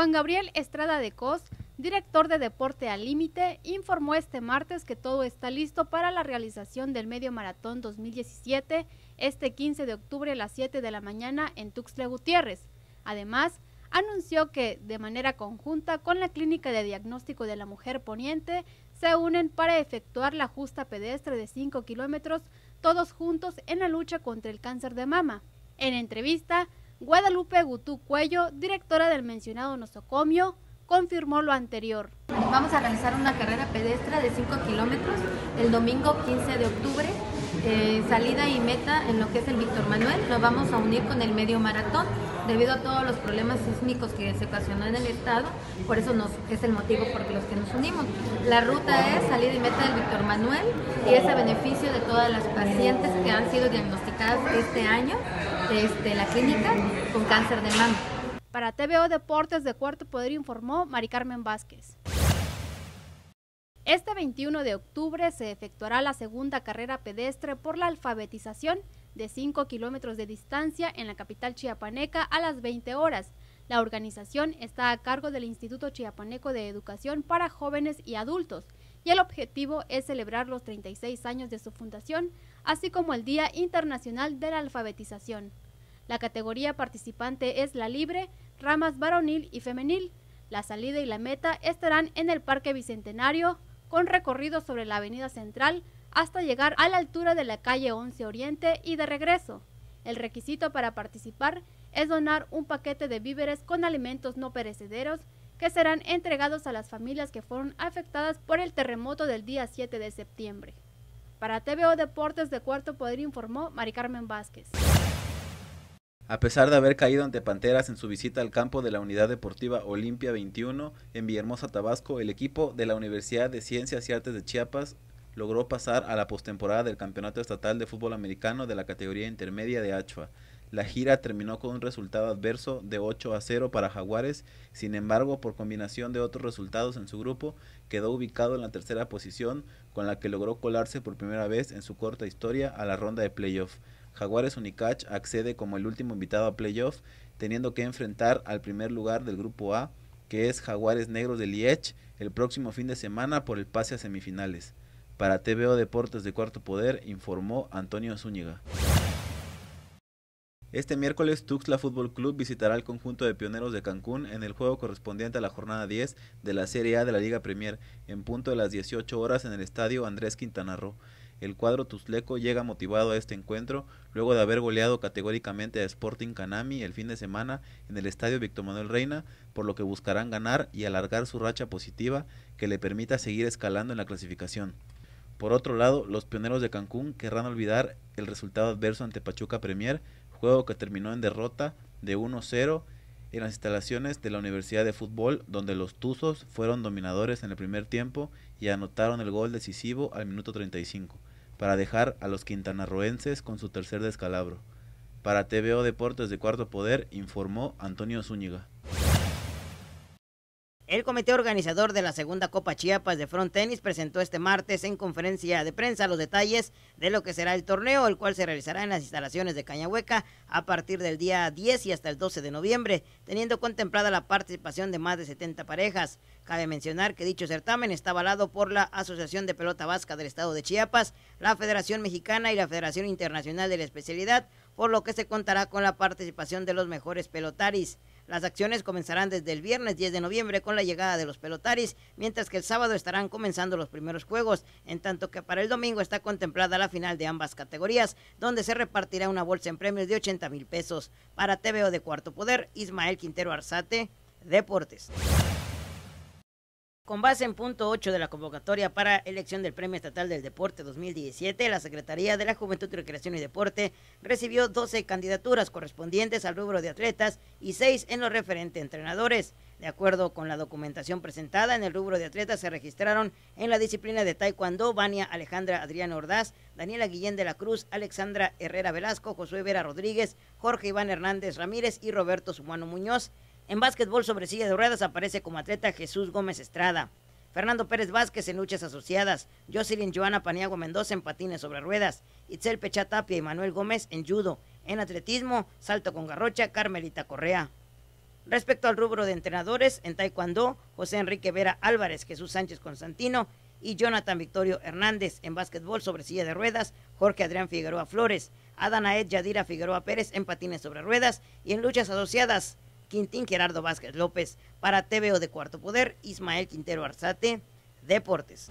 Juan Gabriel Estrada de Cos, director de Deporte al Límite, informó este martes que todo está listo para la realización del Medio Maratón 2017 este 15 de octubre a las 7 de la mañana en Tuxtla Gutiérrez. Además, anunció que, de manera conjunta con la Clínica de Diagnóstico de la Mujer Poniente, se unen para efectuar la justa pedestre de 5 kilómetros, todos juntos en la lucha contra el cáncer de mama. En entrevista, Guadalupe Gutú Cuello, directora del mencionado nosocomio, confirmó lo anterior. Vamos a realizar una carrera pedestre de 5 kilómetros el domingo 15 de octubre, eh, salida y meta en lo que es el Víctor Manuel. Nos vamos a unir con el medio maratón debido a todos los problemas sísmicos que se ocasionó en el estado, por eso es el motivo por los que nos unimos. La ruta es salida y meta del Víctor Manuel y es a beneficio de todas las pacientes que han sido diagnosticadas este año, este, la clínica, con cáncer de mama. Para TVO Deportes de Cuarto Poder informó Mari Carmen Vázquez. Este 21 de octubre se efectuará la segunda carrera pedestre por la alfabetización de 5 kilómetros de distancia en la capital chiapaneca a las 20 horas. La organización está a cargo del Instituto Chiapaneco de Educación para Jóvenes y Adultos y el objetivo es celebrar los 36 años de su fundación, así como el Día Internacional de la Alfabetización. La categoría participante es la libre, ramas varonil y femenil. La salida y la meta estarán en el Parque Bicentenario, con recorrido sobre la Avenida Central hasta llegar a la altura de la calle 11 Oriente y de regreso. El requisito para participar es donar un paquete de víveres con alimentos no perecederos que serán entregados a las familias que fueron afectadas por el terremoto del día 7 de septiembre. Para TVO Deportes de Cuarto Poder informó Mari Carmen Vázquez. A pesar de haber caído ante Panteras en su visita al campo de la Unidad Deportiva Olimpia 21 en Villahermosa, Tabasco, el equipo de la Universidad de Ciencias y Artes de Chiapas logró pasar a la postemporada del Campeonato Estatal de Fútbol Americano de la categoría intermedia de Achua. La gira terminó con un resultado adverso de 8 a 0 para Jaguares, sin embargo, por combinación de otros resultados en su grupo, quedó ubicado en la tercera posición, con la que logró colarse por primera vez en su corta historia a la ronda de playoff. Jaguares Unicach accede como el último invitado a playoff, teniendo que enfrentar al primer lugar del grupo A, que es Jaguares Negros de Liech, el próximo fin de semana por el pase a semifinales. Para TVO Deportes de Cuarto Poder informó Antonio Zúñiga. Este miércoles Tuxtla Fútbol Club visitará al conjunto de Pioneros de Cancún en el juego correspondiente a la jornada 10 de la Serie A de la Liga Premier en punto de las 18 horas en el estadio Andrés Quintana Roo. El cuadro Tuzleco llega motivado a este encuentro luego de haber goleado categóricamente a Sporting Canami el fin de semana en el estadio Víctor Manuel Reina, por lo que buscarán ganar y alargar su racha positiva que le permita seguir escalando en la clasificación. Por otro lado, los pioneros de Cancún querrán olvidar el resultado adverso ante Pachuca Premier, juego que terminó en derrota de 1-0 en las instalaciones de la Universidad de Fútbol, donde los Tuzos fueron dominadores en el primer tiempo y anotaron el gol decisivo al minuto 35 para dejar a los quintanarroenses con su tercer descalabro. Para TVO Deportes de Cuarto Poder informó Antonio Zúñiga. El comité organizador de la segunda Copa Chiapas de Front Tennis presentó este martes en conferencia de prensa los detalles de lo que será el torneo, el cual se realizará en las instalaciones de Cañahueca a partir del día 10 y hasta el 12 de noviembre, teniendo contemplada la participación de más de 70 parejas. Cabe mencionar que dicho certamen está avalado por la Asociación de Pelota Vasca del Estado de Chiapas, la Federación Mexicana y la Federación Internacional de la Especialidad, por lo que se contará con la participación de los mejores pelotaris. Las acciones comenzarán desde el viernes 10 de noviembre con la llegada de los pelotaris, mientras que el sábado estarán comenzando los primeros juegos, en tanto que para el domingo está contemplada la final de ambas categorías, donde se repartirá una bolsa en premios de 80 mil pesos. Para TVO de Cuarto Poder, Ismael Quintero Arzate, Deportes. Con base en punto 8 de la convocatoria para elección del Premio Estatal del Deporte 2017, la Secretaría de la Juventud, Recreación y Deporte recibió 12 candidaturas correspondientes al rubro de atletas y 6 en lo referente a entrenadores. De acuerdo con la documentación presentada, en el rubro de atletas se registraron en la disciplina de Taekwondo Bania Alejandra Adriana Ordaz, Daniela Guillén de la Cruz, Alexandra Herrera Velasco, Josué Vera Rodríguez, Jorge Iván Hernández Ramírez y Roberto Sumano Muñoz. En básquetbol sobre silla de ruedas aparece como atleta Jesús Gómez Estrada. Fernando Pérez Vázquez en luchas asociadas, Jocelyn Joana Paniagua Mendoza en patines sobre ruedas, Itzel Pechatapia y Manuel Gómez en judo, en atletismo, salto con garrocha, Carmelita Correa. Respecto al rubro de entrenadores, en taekwondo, José Enrique Vera Álvarez, Jesús Sánchez Constantino y Jonathan Victorio Hernández. En básquetbol sobre silla de ruedas, Jorge Adrián Figueroa Flores, Adanaed Yadira Figueroa Pérez en patines sobre ruedas y en luchas asociadas, Quintín Gerardo Vázquez López, para TVO de Cuarto Poder, Ismael Quintero Arzate, Deportes.